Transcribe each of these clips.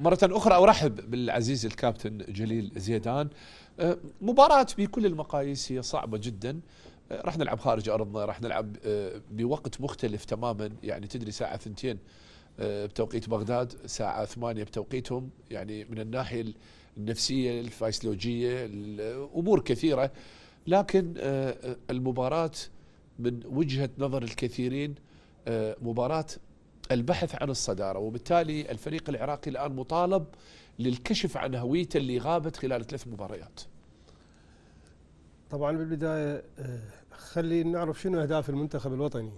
مرة أخرى أرحب بالعزيز الكابتن جليل زيدان أه، مباراة بكل المقاييس هي صعبة جدا أه، راح نلعب خارج أرضنا راح نلعب أه، بوقت مختلف تماما يعني تدري ساعة ثنتين بتوقيت بغداد ساعة ثمانية بتوقيتهم يعني من الناحية النفسية الفايسلوجية أمور كثيرة لكن المباراة من وجهة نظر الكثيرين مباراة البحث عن الصدارة وبالتالي الفريق العراقي الآن مطالب للكشف عن هويته اللي غابت خلال ثلاث مباريات طبعا بالبداية آه، خلينا نعرف شنو أهداف المنتخب الوطني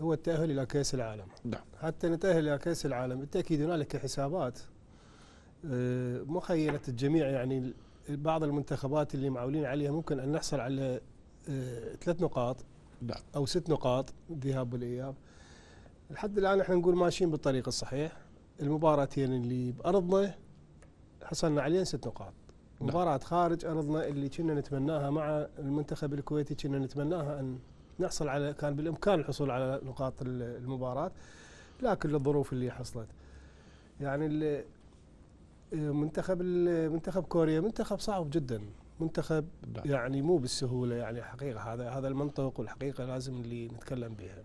هو التأهل إلى كأس العالم نعم. حتى نتأهل إلى كأس العالم بالتأكيد هنالك حسابات آه، مخيلة الجميع يعني بعض المنتخبات اللي معولين عليها ممكن أن نحصل على آه، ثلاث نقاط نعم. أو ست نقاط ذهاب والإياب لحد الان احنا نقول ماشيين بالطريق الصحيح المباراتين اللي بارضنا حصلنا عليهم ست نقاط نعم. مباراة خارج ارضنا اللي كنا نتمناها مع المنتخب الكويتي كنا نتمناها ان نحصل على كان بالامكان الحصول على نقاط المباراه لكن الظروف اللي حصلت يعني منتخب منتخب كوريا منتخب صعب جدا منتخب نعم. يعني مو بالسهوله يعني حقيقه هذا هذا المنطق والحقيقه لازم اللي نتكلم بها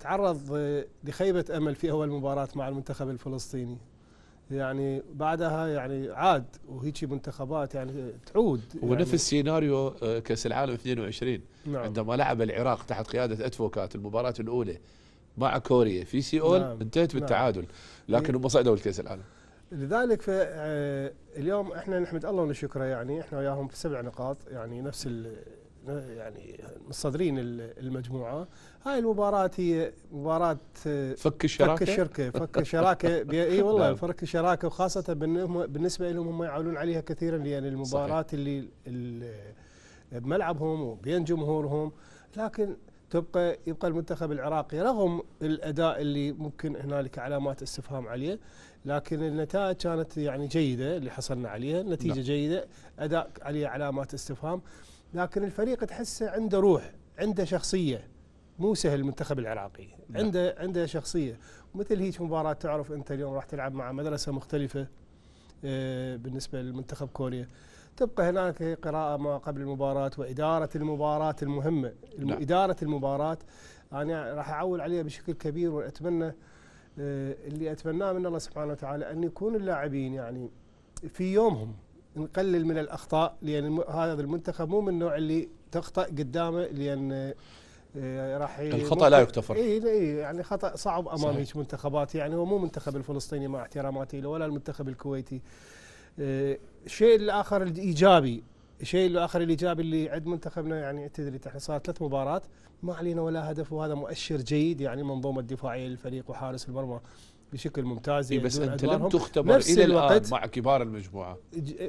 تعرض لخيبة أمل في أول مباراة مع المنتخب الفلسطيني يعني بعدها يعني عاد وهيك منتخبات يعني تعود يعني ونفس السيناريو آه، كأس العالم 22 نعم. عندما لعب العراق تحت قيادة ادفوكات المباراة الأولى مع كوريا في سيول نعم. انتهت بالتعادل نعم. لكن هم صعدوا لكأس العالم لذلك آه، اليوم احنا نحمد الله ونشكره يعني احنا وياهم في سبع نقاط يعني نفس يعني مصدرين المجموعه هاي المباراه هي مباراه فك الشراكه فك الشركه فك الشراكه اي والله نعم. فك الشراكه وخاصه بالنسبه لهم هم يعولون عليها كثيرا لان المباراه صحيح. اللي بملعبهم وبين جمهورهم لكن تبقى يبقى المنتخب العراقي رغم الاداء اللي ممكن هنالك علامات استفهام عليه لكن النتائج كانت يعني جيده اللي حصلنا عليها نتيجه لا. نعم. جيده اداء عليه علامات استفهام لكن الفريق تحسه عنده روح عنده شخصيه مو سهل المنتخب العراقي نعم. عنده عنده شخصيه مثل هيك مباراه تعرف انت اليوم راح تلعب مع مدرسه مختلفه آه، بالنسبه للمنتخب كوريا تبقى هناك قراءه ما قبل المباراه واداره المباراه المهمه نعم. اداره المباراه انا راح اعول عليها بشكل كبير واتمنى آه، اللي اتمناه من الله سبحانه وتعالى ان يكون اللاعبين يعني في يومهم نقلل من الاخطاء لان هذا المنتخب مو من النوع اللي تخطا قدامه لان آه، راح الخطا لا يغتفر اي اي إيه، يعني خطا صعب امام هيك منتخبات يعني هو مو منتخب الفلسطيني مع احتراماتي له ولا المنتخب الكويتي آه، الشيء الاخر الايجابي الشيء الاخر الايجابي اللي عند منتخبنا يعني تدري احنا صار ثلاث مباريات ما علينا ولا هدف وهذا مؤشر جيد يعني منظومه الدفاعيه للفريق وحارس المرمى بشكل ممتاز إيه بس انت لم تختبر الى الوقت الان مع كبار المجموعه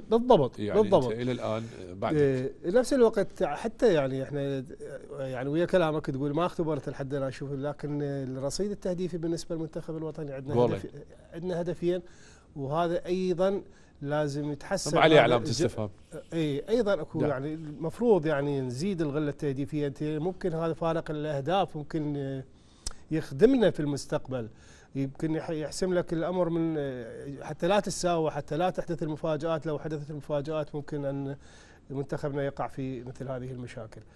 بالضبط يعني بالضبط الى الان آه، بعد إيه نفس الوقت حتى يعني احنا يعني ويا كلامك تقول ما اختبرت لحد انا اشوف لكن الرصيد التهديفي بالنسبه للمنتخب الوطني عندنا هدف عندنا هدفين وهذا ايضا لازم يتحسن طبعا عليه علامه استفهام اي ايضا اكو ده. نعم. يعني المفروض يعني نزيد الغله التهديفيه انت ممكن هذا فارق الاهداف ممكن يخدمنا في المستقبل يمكن يحسم لك الامر من آه، حتى لا تساوى حتى لا تحدث المفاجات لو حدثت المفاجات ممكن ان منتخبنا يقع في مثل هذه المشاكل